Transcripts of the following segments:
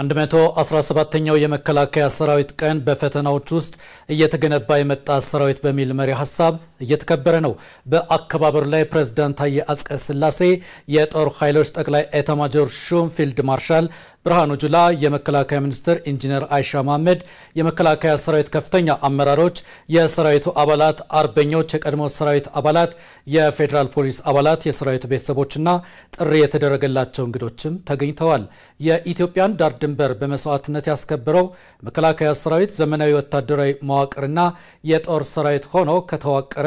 117ኛው የመከላከያ ሰራዊት ቀን በፈተናዎች ውስጥ እየተገነባ የመጣ ሰራዊት በሚል መሪ ሀሳብ እየተከበረ ነው። በአከባበሩ ላይ ፕሬዝዳንት ታዬ አጽቀ ስላሴ የጦር ኃይሎች ጠቅላይ ኤታማጆር ሹም ፊልድ ማርሻል ብርሃኑ ጁላ፣ የመከላከያ ሚኒስትር ኢንጂነር አይሻ መሐመድ፣ የመከላከያ ሰራዊት ከፍተኛ አመራሮች፣ የሰራዊቱ አባላት፣ አርበኞች፣ የቀድሞ ሰራዊት አባላት፣ የፌዴራል ፖሊስ አባላት፣ የሰራዊቱ ቤተሰቦችና ጥሪ የተደረገላቸው እንግዶችም ተገኝተዋል። የኢትዮጵያን ዳር ድንበር በመስዋዕትነት ያስከበረው መከላከያ ሰራዊት ዘመናዊ ወታደራዊ መዋቅርና የጦር ሰራዊት ሆኖ ከተዋቀረ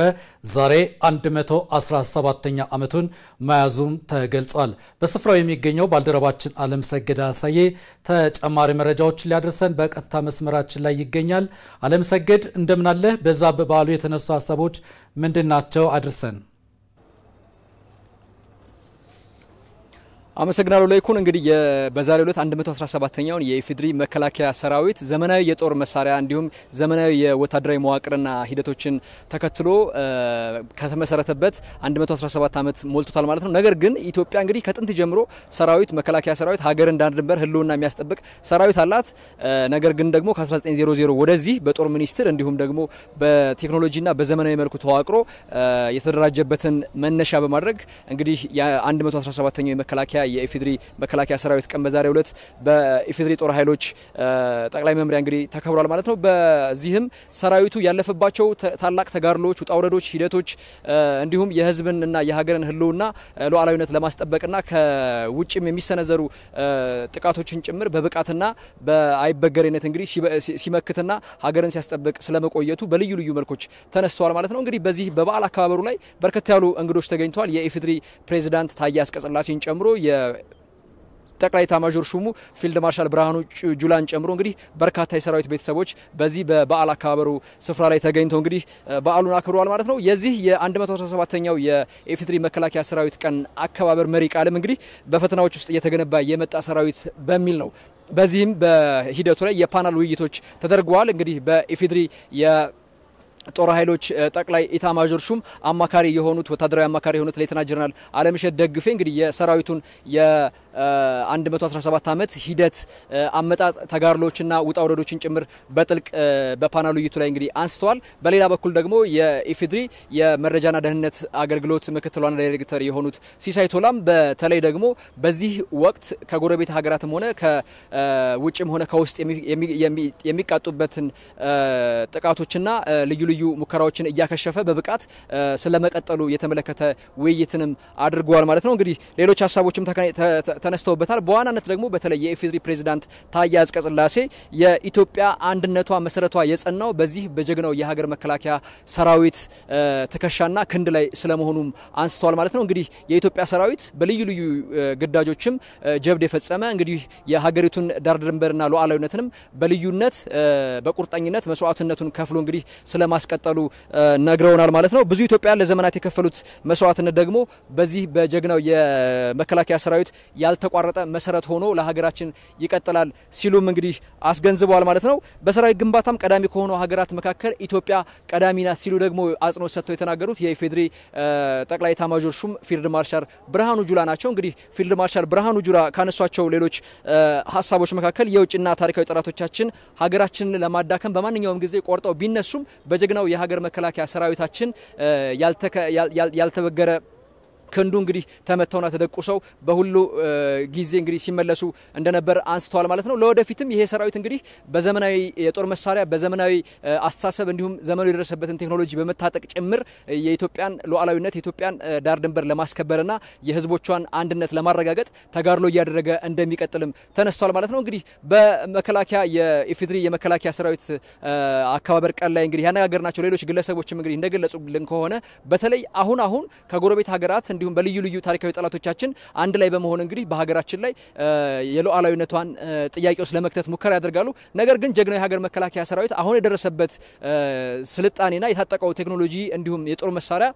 ዛሬ 117ኛ ዓመቱን መያዙም ተገልጿል። በስፍራው የሚገኘው ባልደረባችን አለም ሰገዳ አለምሰየ ተጨማሪ መረጃዎችን ሊያደርሰን በቀጥታ መስመራችን ላይ ይገኛል። አለምሰገድ እንደምናለህ። በዛ በበዓሉ የተነሱ ሀሳቦች ምንድን ናቸው? አድርሰን አመሰግናለሁ ላይኩን። እንግዲህ በዛሬው ዕለት 117ኛውን የኢፌዴሪ መከላከያ ሰራዊት ዘመናዊ የጦር መሳሪያ እንዲሁም ዘመናዊ የወታደራዊ መዋቅርና ሂደቶችን ተከትሎ ከተመሰረተበት 117 ዓመት ሞልቶታል ማለት ነው። ነገር ግን ኢትዮጵያ እንግዲህ ከጥንት ጀምሮ ሰራዊት መከላከያ ሰራዊት ሀገር እንዳንድ ድንበር የሚያስጠብቅ ሰራዊት አላት። ነገር ግን ደግሞ ከ1900 ወደዚህ በጦር ሚኒስቴር እንዲሁም ደግሞ በቴክኖሎጂና በዘመናዊ መልኩ ተዋቅሮ የተደራጀበትን መነሻ በማድረግ እንግዲህ የ117ኛው የመከላከያ የኢፌድሪ መከላከያ ሰራዊት ቀን በዛሬው ዕለት በኢፌድሪ ጦር ኃይሎች ጠቅላይ መምሪያ እንግዲህ ተከብሯል ማለት ነው። በዚህም ሰራዊቱ ያለፈባቸው ታላቅ ተጋድሎች፣ ውጣውረዶች፣ ሂደቶች እንዲሁም የህዝብን እና የሀገርን ህልውና ሉዓላዊነት ለማስጠበቅና ከውጭም የሚሰነዘሩ ጥቃቶችን ጭምር በብቃትና በአይበገሬነት እንግዲህ ሲመክትና ሀገርን ሲያስጠብቅ ስለመቆየቱ በልዩ ልዩ መልኮች ተነስተዋል ማለት ነው። እንግዲህ በዚህ በበዓል አከባበሩ ላይ በርከት ያሉ እንግዶች ተገኝተዋል። የኢፌድሪ ፕሬዚዳንት ታዬ አጽቀሥላሴን ጨምሮ ጠቅላይ ታማዦር ሹሙ ፊልድ ማርሻል ብርሃኑ ጁላን ጨምሮ እንግዲህ በርካታ የሰራዊት ቤተሰቦች በዚህ በበዓል አከባበሩ ስፍራ ላይ ተገኝተው እንግዲህ በዓሉን አክብረዋል ማለት ነው። የዚህ የ117ኛው የኢፌዴሪ መከላከያ ሰራዊት ቀን አከባበር መሪ ቃልም እንግዲህ በፈተናዎች ውስጥ እየተገነባ የመጣ ሰራዊት በሚል ነው። በዚህም በሂደቱ ላይ የፓናል ውይይቶች ተደርገዋል። እንግዲህ በኢፌዴሪ ጦር ኃይሎች ጠቅላይ ኢታማዦር ሹም አማካሪ የሆኑት ወታደራዊ አማካሪ የሆኑት ሌተና ጀነራል አለምሸት ደግፌ እንግዲህ የሰራዊቱን 117 ዓመት ሂደት አመጣጥ ተጋድሎችና ውጣ ውረዶችን ጭምር በጥልቅ በፓናል ውይይቱ ላይ እንግዲህ አንስተዋል። በሌላ በኩል ደግሞ የኢፌድሪ የመረጃና ደህንነት አገልግሎት ምክትል ዋና ዳይሬክተር የሆኑት ሲሳይ ቶላም በተለይ ደግሞ በዚህ ወቅት ከጎረቤት ሀገራትም ሆነ ከውጭም ሆነ ከውስጥ የሚቃጡበትን ጥቃቶችና ልዩ ልዩ ሙከራዎችን እያከሸፈ በብቃት ስለመቀጠሉ የተመለከተ ውይይትንም አድርገዋል ማለት ነው። እንግዲህ ሌሎች ሀሳቦችም ተነስተውበታል። በዋናነት ደግሞ በተለይ የኢፌዴሪ ፕሬዚዳንት ታዬ አጽቀሥላሴ የኢትዮጵያ አንድነቷ መሰረቷ የጸናው በዚህ በጀግናው የሀገር መከላከያ ሰራዊት ትከሻና ክንድ ላይ ስለመሆኑም አንስተዋል ማለት ነው። እንግዲህ የኢትዮጵያ ሰራዊት በልዩ ልዩ ግዳጆችም ጀብድ የፈጸመ እንግዲህ የሀገሪቱን ዳር ድንበርና ሉዓላዊነትንም በልዩነት በቁርጠኝነት መስዋዕትነቱን ከፍሎ እንግዲህ ስለማስቀጠሉ ነግረውናል ማለት ነው። ብዙ ኢትዮጵያውያን ለዘመናት የከፈሉት መስዋዕትነት ደግሞ በዚህ በጀግናው የመከላከያ ሰራዊት ያልተቋረጠ መሰረት ሆኖ ለሀገራችን ይቀጥላል ሲሉም እንግዲህ አስገንዝበዋል ማለት ነው። በሰራዊት ግንባታም ቀዳሚ ከሆኑ ሀገራት መካከል ኢትዮጵያ ቀዳሚ ናት ሲሉ ደግሞ አጽንኦት ሰጥተው የተናገሩት የኢፌዴሪ ጠቅላይ ኤታማዦር ሹም ፊልድ ማርሻል ብርሃኑ ጁላ ናቸው። እንግዲህ ፊልድ ማርሻል ብርሃኑ ጁላ ካነሷቸው ሌሎች ሀሳቦች መካከል የውጭና ታሪካዊ ጠላቶቻችን ሀገራችንን ለማዳከም በማንኛውም ጊዜ ቆርጠው ቢነሱም በጀግናው የሀገር መከላከያ ሰራዊታችን ያልተበገረ ክንዱ እንግዲህ ተመተውና ተደቁሰው በሁሉ ጊዜ እንግዲህ ሲመለሱ እንደነበር አንስተዋል ማለት ነው። ለወደፊትም ይሄ ሰራዊት እንግዲህ በዘመናዊ የጦር መሳሪያ በዘመናዊ አስተሳሰብ እንዲሁም ዘመኑ የደረሰበትን ቴክኖሎጂ በመታጠቅ ጭምር የኢትዮጵያን ሉዓላዊነት የኢትዮጵያን ዳር ድንበር ለማስከበርና የህዝቦቿን አንድነት ለማረጋገጥ ተጋድሎ እያደረገ እንደሚቀጥልም ተነስቷል ማለት ነው። እንግዲህ በመከላከያ የኢፌድሪ የመከላከያ ሰራዊት አከባበር ቀን ላይ እንግዲህ ያነጋገርናቸው ሌሎች ግለሰቦችም እንግዲህ እንደገለጹልን ከሆነ በተለይ አሁን አሁን ከጎረቤት ሀገራት እንዲሁም በልዩ ልዩ ታሪካዊ ጠላቶቻችን አንድ ላይ በመሆን እንግዲህ በሀገራችን ላይ የሉዓላዊነቷን ጥያቄ ውስጥ ለመክተት ሙከራ ያደርጋሉ። ነገር ግን ጀግናው የሀገር መከላከያ ሰራዊት አሁን የደረሰበት ስልጣኔና የታጠቀው ቴክኖሎጂ እንዲሁም የጦር መሳሪያ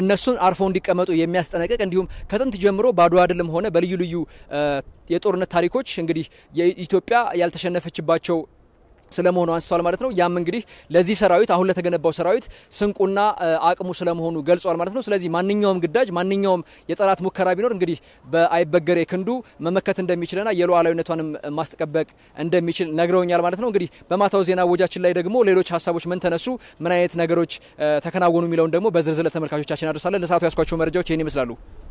እነሱን አርፎ እንዲቀመጡ የሚያስጠነቅቅ እንዲሁም ከጥንት ጀምሮ በአድዋ ድልም ሆነ በልዩ ልዩ የጦርነት ታሪኮች እንግዲህ የኢትዮጵያ ያልተሸነፈችባቸው ስለመሆኑ አንስቷል ማለት ነው። ያም እንግዲህ ለዚህ ሰራዊት አሁን ለተገነባው ሰራዊት ስንቁና አቅሙ ስለመሆኑ ገልጿል ማለት ነው። ስለዚህ ማንኛውም ግዳጅ፣ ማንኛውም የጠላት ሙከራ ቢኖር እንግዲህ በአይበገሬ ክንዱ መመከት እንደሚችልና የሉዓላዊነቷንም ማስጠበቅ እንደሚችል ነግረውኛል ማለት ነው። እንግዲህ በማታው ዜና ወጃችን ላይ ደግሞ ሌሎች ሀሳቦች ምን ተነሱ፣ ምን አይነት ነገሮች ተከናወኑ የሚለውን ደግሞ በዝርዝር ለተመልካቾቻችን አድርሳለን ለሰዓቱ ያስኳቸው መረጃዎች ይህን ይመስላሉ።